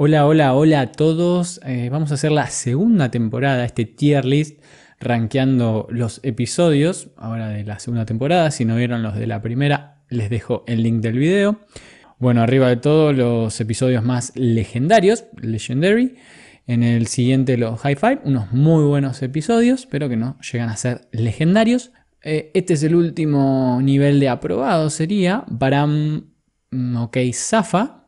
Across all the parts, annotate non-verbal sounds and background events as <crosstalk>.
Hola, hola, hola a todos. Eh, vamos a hacer la segunda temporada, este tier list, rankeando los episodios, ahora de la segunda temporada. Si no vieron los de la primera, les dejo el link del video. Bueno, arriba de todo los episodios más legendarios, Legendary. En el siguiente los High Five, unos muy buenos episodios, pero que no llegan a ser legendarios. Eh, este es el último nivel de aprobado, sería Baram, mm, ok, Zafa.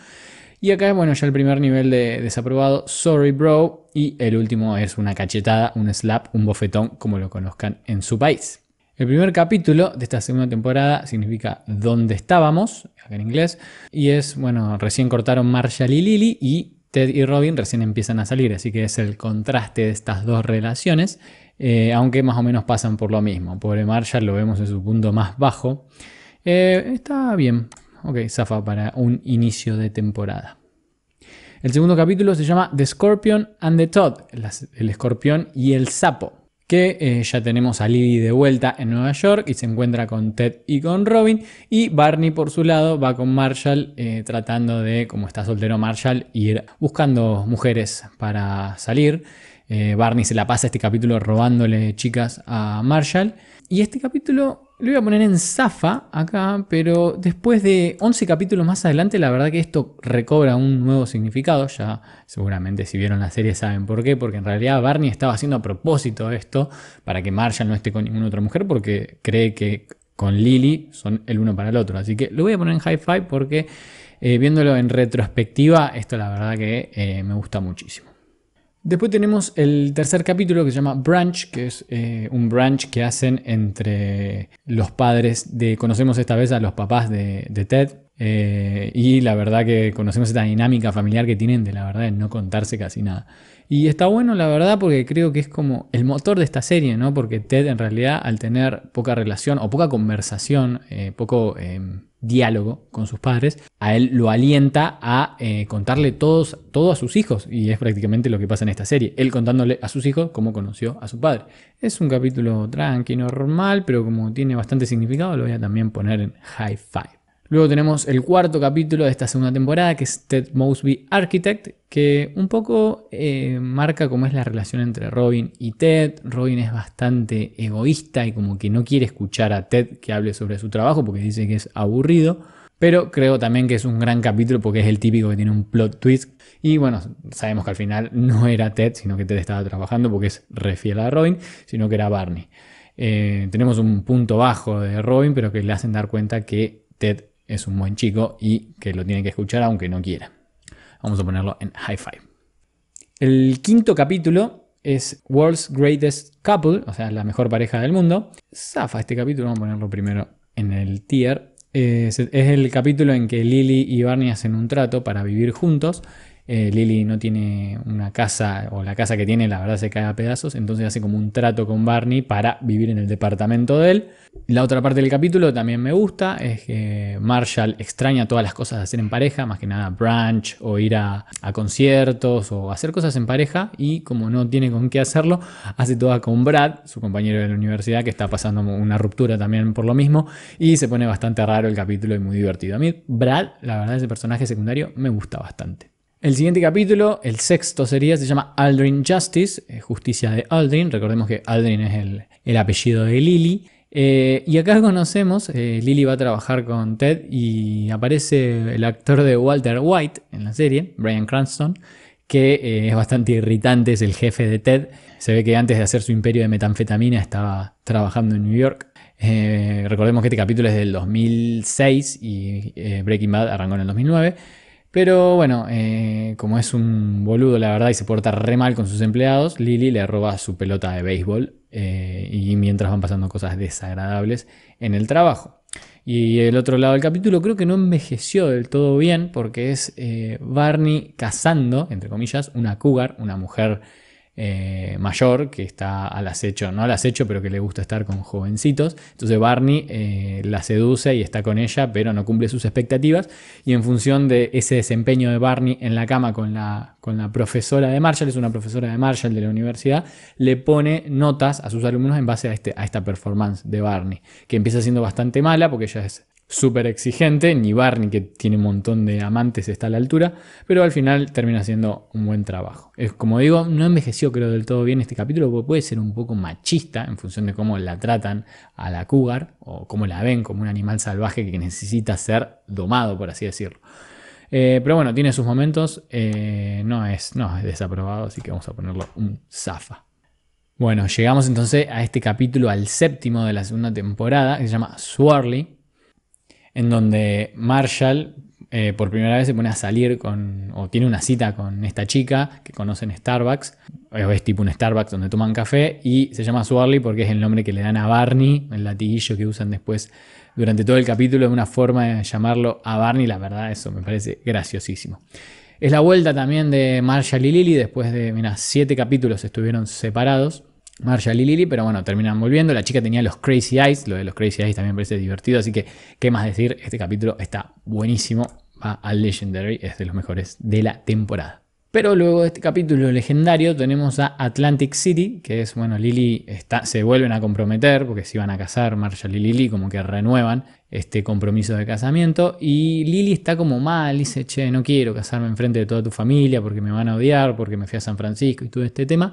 Y acá, bueno, ya el primer nivel de desaprobado, sorry bro. Y el último es una cachetada, un slap, un bofetón, como lo conozcan en su país. El primer capítulo de esta segunda temporada significa ¿Dónde estábamos? acá en inglés. Y es, bueno, recién cortaron Marshall y Lily y Ted y Robin recién empiezan a salir, así que es el contraste de estas dos relaciones, eh, aunque más o menos pasan por lo mismo. Pobre Marshall lo vemos en su punto más bajo. Eh, está bien, Ok, zafa para un inicio de temporada. El segundo capítulo se llama The Scorpion and the Todd, el escorpión y el sapo, que eh, ya tenemos a Lily de vuelta en Nueva York y se encuentra con Ted y con Robin, y Barney por su lado va con Marshall eh, tratando de, como está soltero Marshall, ir buscando mujeres para salir. Eh, Barney se la pasa este capítulo robándole chicas a Marshall. Y este capítulo lo voy a poner en Zafa acá, pero después de 11 capítulos más adelante, la verdad que esto recobra un nuevo significado. Ya seguramente si vieron la serie saben por qué, porque en realidad Barney estaba haciendo a propósito esto para que Marshall no esté con ninguna otra mujer porque cree que con Lily son el uno para el otro. Así que lo voy a poner en Hi-Fi porque eh, viéndolo en retrospectiva, esto la verdad que eh, me gusta muchísimo. Después tenemos el tercer capítulo que se llama Branch, que es eh, un branch que hacen entre los padres de, conocemos esta vez a los papás de, Ted, eh, y la verdad que conocemos esta dinámica familiar que tienen de la verdad de no contarse casi nada. Y está bueno la verdad porque creo que es como el motor de esta serie, ¿no? Porque Ted en realidad al tener poca relación o poca conversación, eh, poco em, diálogo con sus padres, a él lo alienta a eh, contarle todos, todo a sus hijos, y es prácticamente lo que pasa en esta serie, él contándole a sus hijos cómo conoció a su padre. Es un capítulo tranqui, normal, pero como tiene bastante significado, lo voy a también poner en high five. Luego tenemos el cuarto capítulo de esta segunda temporada, que es Ted Mosby Architect, que un poco eh, marca cómo es la relación entre Robin y Ted. Robin es bastante egoísta y como que no quiere escuchar a Ted que hable sobre su trabajo porque dice que es aburrido. Pero creo también que es un gran capítulo porque es el típico que tiene un plot twist. Y bueno, sabemos que al final no era Ted, sino que Ted estaba trabajando porque es refiel a Robin, sino que era Barney. Eh, tenemos un punto bajo de Robin, pero que le hacen dar cuenta que Ted es un buen chico y que lo tiene que escuchar aunque no quiera. Vamos a ponerlo en hi-fi. El quinto capítulo es World's Greatest Couple, o sea, la mejor pareja del mundo. Zafa este capítulo, vamos a ponerlo primero en el tier. Es, es el capítulo en que Lily y Barney hacen un trato para vivir juntos eh, Lily no tiene una casa, o la casa que tiene, la verdad se cae a pedazos, entonces hace como un trato con Barney para vivir en el departamento de él. La otra parte del capítulo también me gusta, es que Marshall extraña todas las cosas de hacer en pareja, más que nada brunch o ir a, conciertos o hacer cosas en pareja, y como no tiene con qué hacerlo, hace todas con Brad, su compañero de la universidad, que está pasando una ruptura también por lo mismo, y se pone bastante raro el capítulo y muy divertido. A mí, Brad, la verdad, ese personaje secundario me gusta bastante. El siguiente capítulo, el sexto sería, se llama Aldrin Justice, eh, Justicia de Aldrin. Recordemos que Aldrin es el, apellido de Lily. Eh, y acá conocemos, eh, Lily va a trabajar con Ted y aparece el actor de Walter White en la serie, Brian Cranston, que es bastante irritante, es el jefe de Ted. Se ve que antes de hacer su imperio de metanfetamina estaba trabajando en New York. recordemos que este capítulo es del 2006 y Breaking Bad arrancó en el 2009. Pero bueno, eh, como es un boludo la verdad y se porta re mal con sus empleados, Lily le roba su pelota de béisbol eh, y mientras van pasando cosas desagradables en el trabajo. Y el otro lado del capítulo creo que no envejeció del todo bien porque es eh, Barney cazando, entre comillas, una cougar, una mujer eh, mayor que está al acecho, no al acecho, pero que le gusta estar con jovencitos. Entonces Barney eh, la seduce y está con ella, pero no cumple sus expectativas. Y en función de ese desempeño de Barney en la cama con la, con la profesora de Marshall, es una profesora de Marshall de la universidad, le pone notas a sus alumnos en base a, este, a esta performance de Barney, que empieza siendo bastante mala porque ella es súper exigente, ni Barney que tiene un montón de amantes está a la altura, pero al final termina haciendo un buen trabajo. Es, como digo, no envejeció creo del todo bien este capítulo, porque puede ser un poco machista en función de cómo la tratan a la cougar o cómo la ven como un animal salvaje que necesita ser domado, por así decirlo. Eh, pero bueno, tiene sus momentos, eh, no, es, no es desaprobado, así que vamos a ponerlo un zafa. Bueno, llegamos entonces a este capítulo, al séptimo de la segunda temporada, que se llama Swirly, en donde Marshall eh, por primera vez se pone a salir con, o tiene una cita con esta chica que conocen Starbucks, es tipo un Starbucks donde toman café, y se llama Swarley porque es el nombre que le dan a Barney, el latiguillo que usan después durante todo el capítulo, es una forma de llamarlo a Barney, la verdad eso me parece graciosísimo. Es la vuelta también de Marshall y Lily, después de mira siete capítulos estuvieron separados. Marshall y Lily, pero bueno, terminan volviendo. La chica tenía los Crazy Eyes, lo de los Crazy Eyes también parece divertido, así que, ¿qué más decir? Este capítulo está buenísimo, va al Legendary, es de los mejores de la temporada. Pero luego de este capítulo legendario tenemos a Atlantic City, que es, bueno, Lily está, se vuelven a comprometer, porque se iban a casar Marshall y Lily, como que renuevan este compromiso de casamiento, y Lily está como mal, dice, che, no quiero casarme frente de toda tu familia, porque me van a odiar, porque me fui a San Francisco y todo este tema.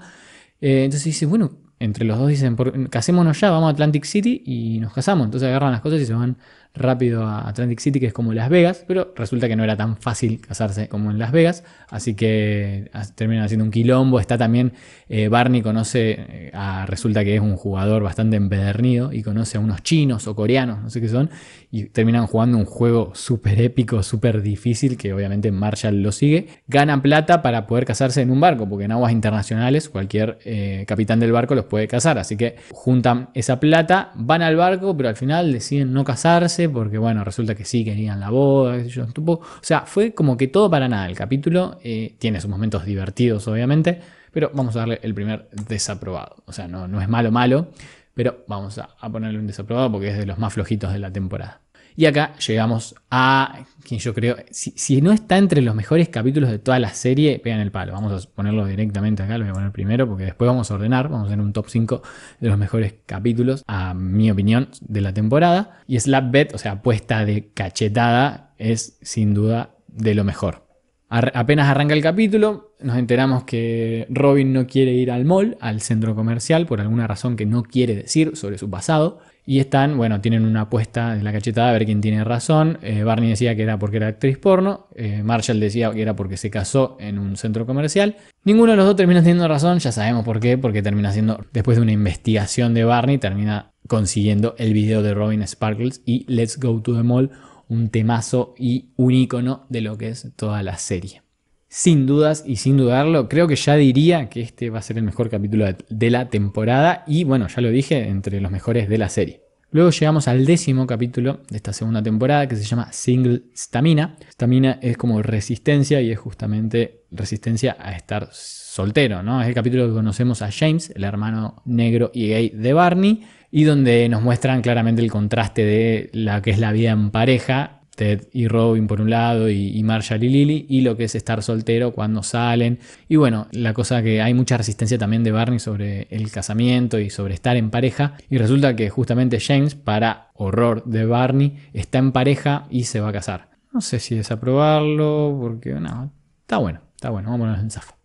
Eh, entonces dice, bueno, entre los dos dicen, casémonos ya, vamos a Atlantic City y nos casamos. Entonces agarran las cosas y se van rápido a Atlantic City, que es como Las Vegas, pero resulta que no era tan fácil casarse como en Las Vegas, así que ah, terminan haciendo un quilombo. Está también eh, Barney conoce, eh, a, resulta que es un jugador bastante empedernido y conoce a unos chinos o coreanos, no sé qué son, y terminan jugando un juego súper épico, súper difícil, que obviamente Marshall lo sigue. Ganan plata para poder casarse en un barco, porque en aguas internacionales cualquier eh, capitán del barco los puede casar, así que juntan esa plata, van al barco, pero al final deciden no casarse porque bueno, resulta que sí querían la boda, O sea, fue como que todo para nada el capítulo. Eh, tiene sus momentos divertidos, obviamente, pero vamos a darle el primer desaprobado. O sea, no, no es malo malo, pero vamos a ponerle un desaprobado porque es de los más flojitos de la temporada. Y acá llegamos a quien yo creo, si, no está entre los mejores capítulos de toda la serie, pegan el palo. Vamos a ponerlo directamente acá, lo voy a poner primero porque después vamos a ordenar, vamos a tener un top 5 de los mejores capítulos, a mi opinión, de la temporada. Y Slap Bet, o sea, puesta de cachetada, es sin duda de lo mejor. apenas arranca el capítulo, nos enteramos que Robin no quiere ir al mall, al centro comercial, por alguna razón que no quiere decir sobre su pasado. Y están, bueno, tienen una apuesta en la cachetada a ver quién tiene razón. Eh, Barney decía que era porque era actriz porno. Eh, Marshall decía que era porque se casó en un centro comercial. Ninguno de los dos termina teniendo razón, ya sabemos por qué, porque termina siendo, después de una investigación de Barney, termina consiguiendo el video de Robin Sparkles y Let's Go to the Mall, un temazo y un icono de lo que es toda la serie sin dudas y sin dudarlo, creo que ya diría que este va a ser el mejor capítulo de la temporada y bueno, ya lo dije, entre los mejores de la serie. Luego llegamos al décimo capítulo de esta segunda temporada que se llama Single Stamina. Stamina es como resistencia y es justamente resistencia a estar soltero, ¿no? Es el capítulo que conocemos a James, el hermano negro y gay de Barney, y donde nos muestran claramente el contraste de la que es la vida en pareja Ted y Robin por un lado y, Marshall y Lily y lo que es estar soltero cuando salen. Y bueno, la cosa que hay mucha resistencia también de Barney sobre el casamiento y sobre estar en pareja. Y resulta que justamente James, para horror de Barney, está en pareja y se va a casar. No sé si desaprobarlo porque no, está bueno, está bueno, vámonos en zafo.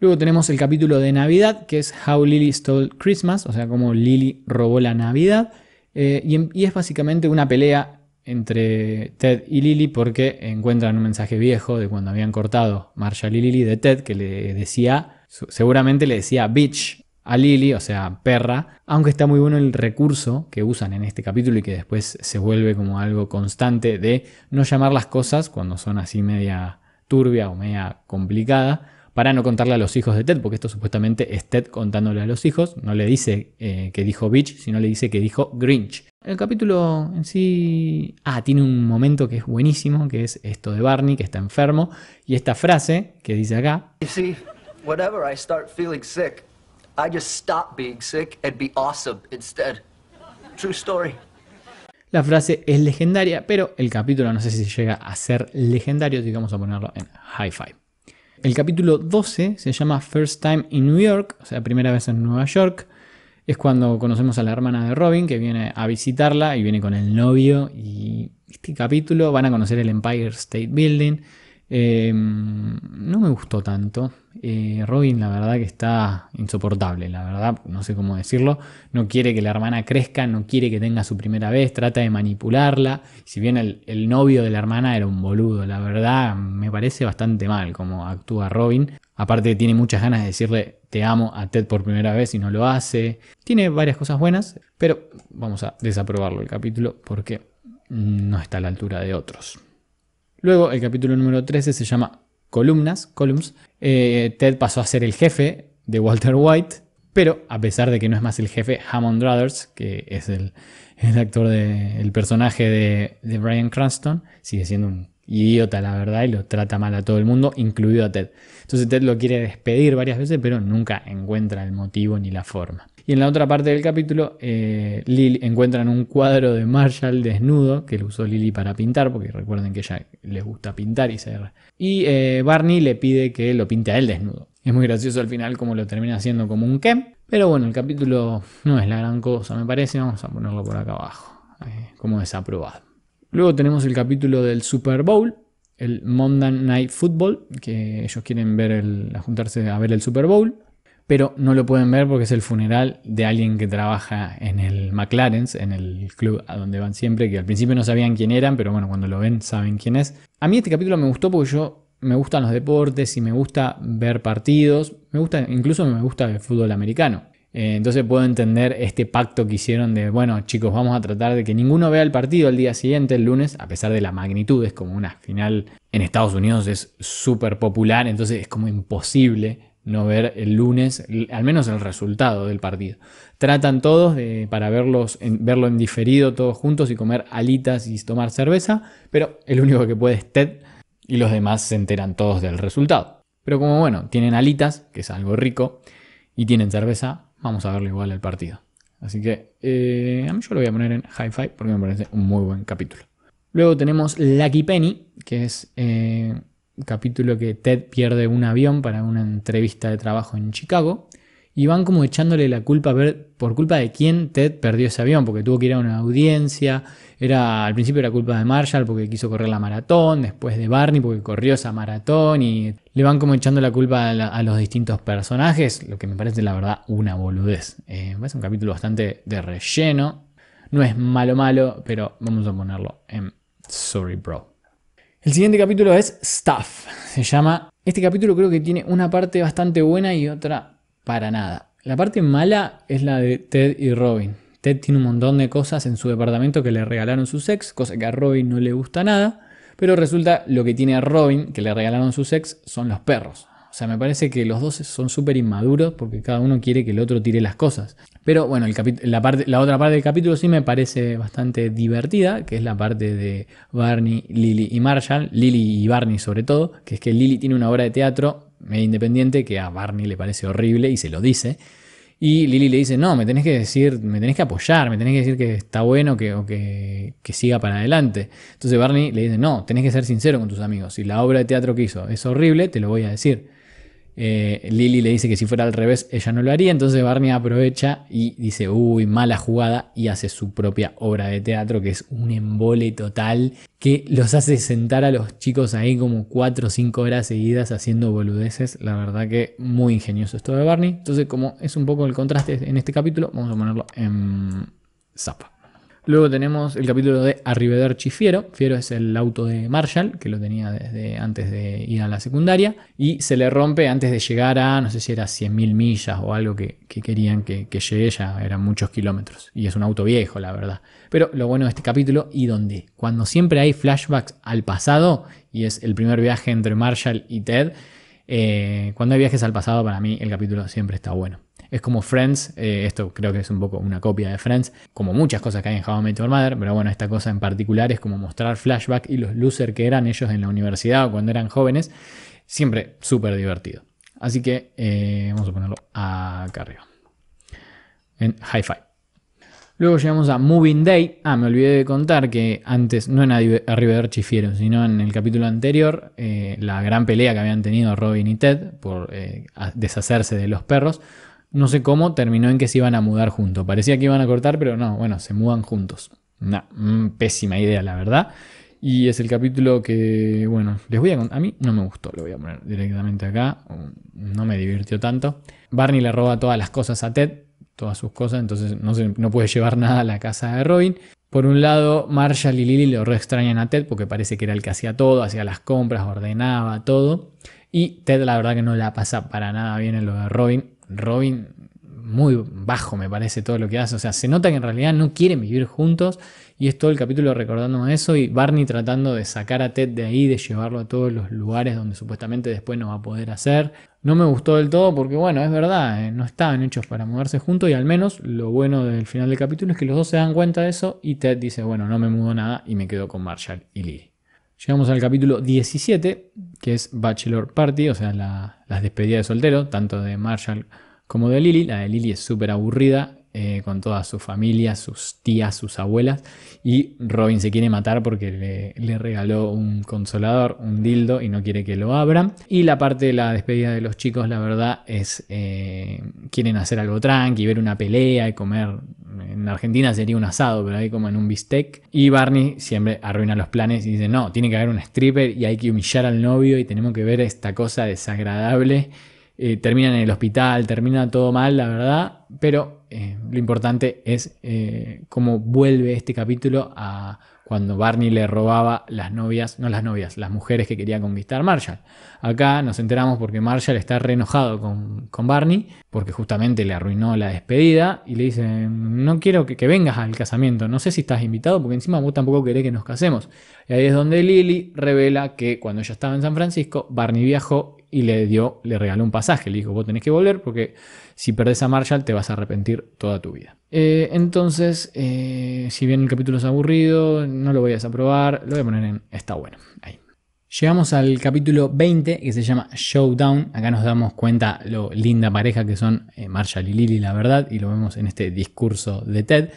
Luego tenemos el capítulo de Navidad, que es How Lily Stole Christmas, o sea, cómo Lily robó la Navidad. Eh, y es básicamente una pelea entre Ted y Lily porque encuentran un mensaje viejo de cuando habían cortado Marshall y Lily de Ted que le decía, seguramente le decía bitch a Lily, o sea, perra, aunque está muy bueno el recurso que usan en este capítulo y que después se vuelve como algo constante de no llamar las cosas cuando son así media turbia o media complicada, para no contarle a los hijos de Ted, porque esto supuestamente es Ted contándole a los hijos, no le dice eh, que dijo bitch, sino le dice que dijo Grinch. El capítulo en sí, ah, tiene un momento que es buenísimo, que es esto de Barney, que está enfermo, y esta frase que dice acá. La frase es legendaria, pero el capítulo no sé si llega a ser legendario, así vamos a ponerlo en high five. El capítulo 12 se llama First Time in New York, o sea, primera vez en Nueva York. Es cuando conocemos a la hermana de Robin que viene a visitarla y viene con el novio. Y este capítulo van a conocer el Empire State Building. Em, no me gustó tanto. Eh, Robin la verdad que está insoportable, la verdad, no sé cómo decirlo. No quiere que la hermana crezca, no quiere que tenga su primera vez, trata de manipularla. Si bien el, el novio de la hermana era un boludo, la verdad me parece bastante mal como actúa Robin. Aparte tiene muchas ganas de decirle te amo a Ted por primera vez y no lo hace. Tiene varias cosas buenas, pero vamos a desaprobarlo el capítulo porque no está a la altura de otros. Luego, el capítulo número 13 se llama Columnas, Columns. Eh, Ted pasó a ser el jefe de Walter White, pero a pesar de que no es más el jefe, Hammond Brothers, que es el, actor del personaje de, de Brian Cranston, sigue siendo un idiota, la verdad, y lo trata mal a todo el mundo, incluido a Ted. Entonces Ted lo quiere despedir varias veces, pero nunca encuentra el motivo ni la forma. Y en la otra parte del capítulo, eh, Lily encuentran un cuadro de Marshall desnudo que lo usó Lily para pintar, porque recuerden que ella les gusta pintar y se Y eh, Barney le pide que lo pinte a él desnudo. Es muy gracioso al final como lo termina haciendo como un Ken. Pero bueno, el capítulo no es la gran cosa, me parece. Vamos a ponerlo por acá abajo, eh, como desaprobado. Luego tenemos el capítulo del Super Bowl, el Monday Night Football, que ellos quieren ver juntarse a ver el Super Bowl pero no lo pueden ver porque es el funeral de alguien que trabaja en el McLaren's, en el club a donde van siempre, que al principio no sabían quién eran, pero bueno, cuando lo ven saben quién es. A mí este capítulo me gustó porque yo me gustan los deportes y me gusta ver partidos, me gusta, incluso me gusta el fútbol americano. Eh, entonces puedo entender este pacto que hicieron de, bueno chicos, vamos a tratar de que ninguno vea el partido el día siguiente, el lunes, a pesar de la magnitud, es como una final en Estados Unidos es súper popular, entonces es como imposible no ver el lunes, al menos el resultado del partido. Tratan todos para verlos verlo en diferido todos juntos y comer alitas y tomar cerveza, pero el único que puede es Ted y los demás se enteran todos del resultado. Pero como bueno, tienen alitas, que es algo rico, y tienen cerveza, vamos a verlo igual el partido. Así que eh, mí yo lo voy a poner en hi-fi porque me parece un muy buen capítulo. Luego tenemos Lucky Penny, que es eh, capítulo que Ted pierde un avión para una entrevista de trabajo en Chicago y van como echándole la culpa a ver por culpa de quién Ted perdió ese avión, porque tuvo que ir a una audiencia, era al principio era culpa de Marshall porque quiso correr la maratón, después de Barney porque corrió esa maratón y le van como echando la culpa a, los distintos personajes, lo que me parece la verdad una boludez. es eh, un capítulo bastante de relleno, no es malo malo, pero vamos a ponerlo en Sorry Bro. El siguiente capítulo es Stuff, se llama. Este capítulo creo que tiene una parte bastante buena y otra para nada. La parte mala es la de Ted y Robin. Ted tiene un montón de cosas en su departamento que le regalaron sus ex, cosa que a Robin no le gusta nada, pero resulta lo que tiene a Robin que le regalaron sus ex son los perros. O sea, me parece que los dos son súper inmaduros porque cada uno quiere que el otro tire las cosas. Pero bueno, la, la otra parte del capítulo sí me parece bastante divertida, que es la parte de Barney, Lily y Marshall, Lily y Barney sobre todo, que es que Lily tiene una obra de teatro medio independiente que a Barney le parece horrible y se lo dice. Y Lily le dice, no, me tenés que decir, me tenés que apoyar, me tenés que decir que está bueno que, o que, que, siga para adelante. Entonces Barney le dice, no, tenés que ser sincero con tus amigos. Si la obra de teatro que hizo es horrible, te lo voy a decir. Eh, Lily le dice que si fuera al revés ella no lo haría, entonces Barney aprovecha y dice, uy, mala jugada, y hace su propia obra de teatro, que es un embole total, que los hace sentar a los chicos ahí como 4 o 5 horas seguidas haciendo boludeces, la verdad que muy ingenioso esto de Barney, entonces como es un poco el contraste en este capítulo, vamos a ponerlo en zapa. Luego tenemos el capítulo de Arrivederci Fiero. Fiero es el auto de Marshall, que lo tenía desde antes de ir a la secundaria. Y se le rompe antes de llegar a, no sé si era 100.000 millas o algo que, querían que, llegue ya. Eran muchos kilómetros. Y es un auto viejo, la verdad. Pero lo bueno de este capítulo y donde, cuando siempre hay flashbacks al pasado, y es el primer viaje entre Marshall y Ted, eh, cuando hay viajes al pasado, para mí el capítulo siempre está bueno. Es como Friends, eh, esto creo que es un poco una copia de Friends, como muchas cosas que hay en How I Mother, pero bueno, esta cosa en particular es como mostrar flashback y los losers que eran ellos en la universidad o cuando eran jóvenes. Siempre súper divertido. Así que eh, vamos a ponerlo acá arriba. En Hi-Fi. Luego llegamos a Moving Day. Ah, me olvidé de contar que antes, no en Arrivederci Fiero, sino en el capítulo anterior, eh, la gran pelea que habían tenido Robin y Ted por deshacerse de los perros no sé cómo terminó en que se iban a mudar juntos. Parecía que iban a cortar, pero no, bueno, se mudan juntos. Una mm, pésima idea, la verdad. Y es el capítulo que, bueno, les voy a contar. A mí no me gustó, lo voy a poner directamente acá. No me divirtió tanto. Barney le roba todas las cosas a Ted, todas sus cosas, entonces no, no puede llevar nada a la casa de Robin. Por un lado, Marshall y Lily lo re extrañan a Ted porque parece que era el que hacía todo, hacía las compras, ordenaba todo. Y Ted la verdad que no la pasa para nada bien en lo de Robin. Robin muy bajo me parece todo lo que hace. O sea, se nota que en realidad no quieren vivir juntos y es todo el capítulo recordando eso y Barney tratando de sacar a Ted de ahí, de llevarlo a todos los lugares donde supuestamente después no va a poder hacer. No me gustó del todo porque bueno, es verdad, eh, no estaban hechos para mudarse juntos y al menos lo bueno del final del capítulo es que los dos se dan cuenta de eso y Ted dice, bueno, no me mudo nada y me quedo con Marshall y Lily. Llegamos al capítulo 17, que es Bachelor Party, o sea, la, las despedidas de soltero, tanto de Marshall como de Lily. La de Lily es súper aburrida eh, con toda su familia, sus tías, sus abuelas. Y Robin se quiere matar porque le, regaló un consolador, un dildo, y no quiere que lo abran. Y la parte de la despedida de los chicos, la verdad, es eh, quieren hacer algo tranqui, ver una pelea y comer. En Argentina sería un asado, pero ahí como en un bistec. Y Barney siempre arruina los planes y dice, no, tiene que haber un stripper y hay que humillar al novio y tenemos que ver esta cosa desagradable. Eh, terminan en el hospital, termina todo mal, la verdad, pero eh, lo importante es eh, cómo vuelve este capítulo a cuando Barney le robaba las novias, no las novias, las mujeres que quería conquistar Marshall. Acá nos enteramos porque Marshall está re enojado con, Barney, porque justamente le arruinó la despedida y le dice, no quiero que, que, vengas al casamiento, no sé si estás invitado porque encima vos tampoco querés que nos casemos. Y ahí es donde Lily revela que cuando ella estaba en San Francisco, Barney viajó y le dio, le regaló un pasaje. Le dijo, vos tenés que volver porque si perdés a Marshall te vas a arrepentir toda tu vida. Eh, entonces, eh, si bien el capítulo es aburrido, no lo voy a desaprobar, lo voy a poner en está bueno. Ahí. Llegamos al capítulo 20 que se llama Showdown. Acá nos damos cuenta lo linda pareja que son eh, Marshall y Lily, la verdad, y lo vemos en este discurso de Ted.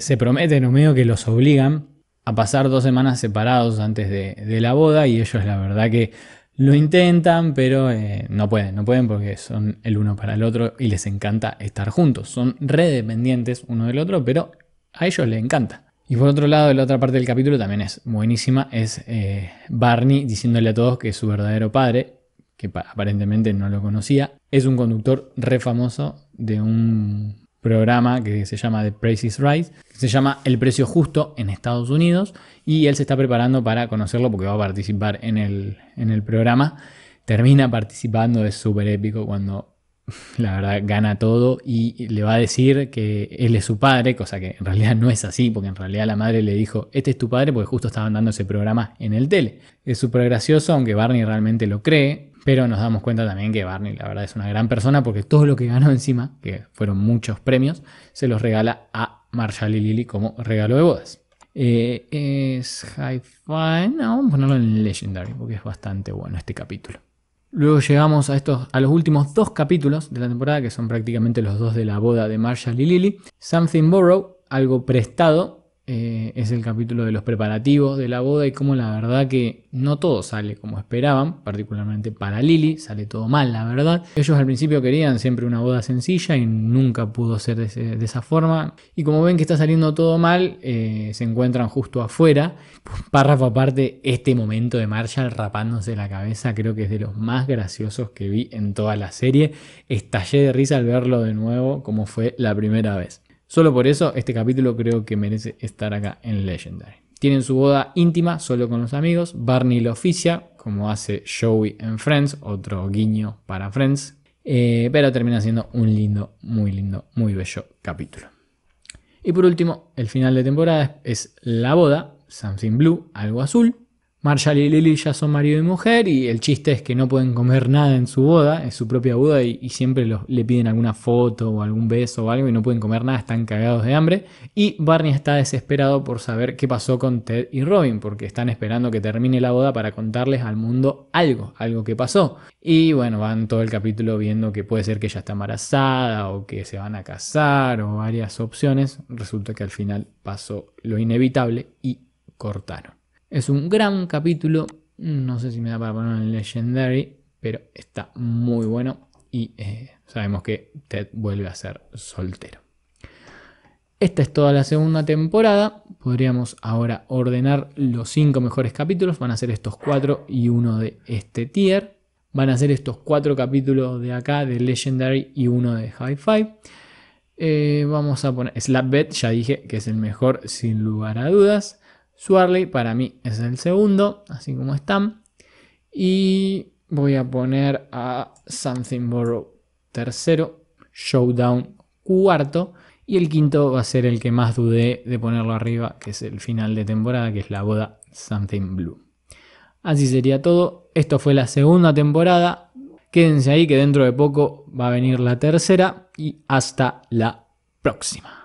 se prometen o medio que los obligan a pasar dos semanas separados antes de, de la boda y ellos la verdad que lo intentan, pero eh, no pueden, no pueden porque son el uno para el otro y les encanta estar juntos. Son dependientes uno del otro, pero a ellos les encanta. Y por otro lado, la otra parte del capítulo también es buenísima, es eh, Barney diciéndole a todos que su verdadero padre, que aparentemente no lo conocía, es un conductor re famoso de un programa que se llama The Price is Right, se llama El Precio Justo en Estados Unidos y él se está preparando para conocerlo porque va a participar en el, en el programa. Termina participando, es súper épico cuando <laughs> la verdad gana todo y le va a decir que él es su padre, cosa que en realidad no es así, porque en realidad la madre le dijo, este es tu padre porque justo estaban dando ese programa en el tele. Es súper gracioso, aunque Barney realmente lo cree, pero nos damos cuenta también que Barney, la verdad, es una gran persona porque todo lo que ganó encima, que fueron muchos premios, se los regala a Marshall y Lily como regalo de bodas. Eh, es High Five? No, vamos a ponerlo en Legendary porque es bastante bueno este capítulo. Luego llegamos a, estos, a los últimos dos capítulos de la temporada, que son prácticamente los dos de la boda de Marshall y Lily. Something Borrow, algo prestado, eh, es el capítulo de los preparativos de la boda y cómo la verdad que no todo sale como esperaban, particularmente para Lily, sale todo mal, la verdad. Ellos al principio querían siempre una boda sencilla y nunca pudo ser de, esa forma. Y como ven que está saliendo todo mal, eh, se encuentran justo afuera. Párrafo aparte, este momento de Marshall rapándose la cabeza creo que es de los más graciosos que vi en toda la serie. Estallé de risa al verlo de nuevo como fue la primera vez. Solo por eso este capítulo creo que merece estar acá en Legendary. Tienen su boda íntima solo con los amigos, Barney lo oficia, como hace Joey en Friends, otro guiño para Friends, eh, pero termina siendo un lindo, muy lindo, muy bello capítulo. Y por último, el final de temporada es la boda, Something Blue, algo azul, Marshall y Lily ya son marido y mujer y el chiste es que no pueden comer nada en su boda, en su propia boda y, siempre le piden alguna foto o algún beso o algo y no pueden comer nada, están cagados de hambre y Barney está desesperado por saber qué pasó con Ted y Robin porque están esperando que termine la boda para contarles al mundo algo, algo que pasó. Y bueno, van todo el capítulo viendo que puede ser que ella está embarazada o que se van a casar o varias opciones, resulta que al final pasó lo inevitable y cortaron. Es un gran capítulo, no sé si me da para poner en Legendary, pero está muy bueno y eh, sabemos que Ted vuelve a ser soltero. Esta es toda la segunda temporada. Podríamos ahora ordenar los cinco mejores capítulos. Van a ser estos cuatro y uno de este tier. Van a ser estos cuatro capítulos de acá, de Legendary y uno de High eh, Five. vamos a poner Bet, ya dije que es el mejor sin lugar a dudas. Swarley para mí es el segundo, así como están. Y voy a poner a Something Borrow tercero, Showdown cuarto. Y el quinto va a ser el que más dudé de ponerlo arriba, que es el final de temporada, que es la boda Something Blue. Así sería todo. Esto fue la segunda temporada. Quédense ahí que dentro de poco va a venir la tercera y hasta la próxima.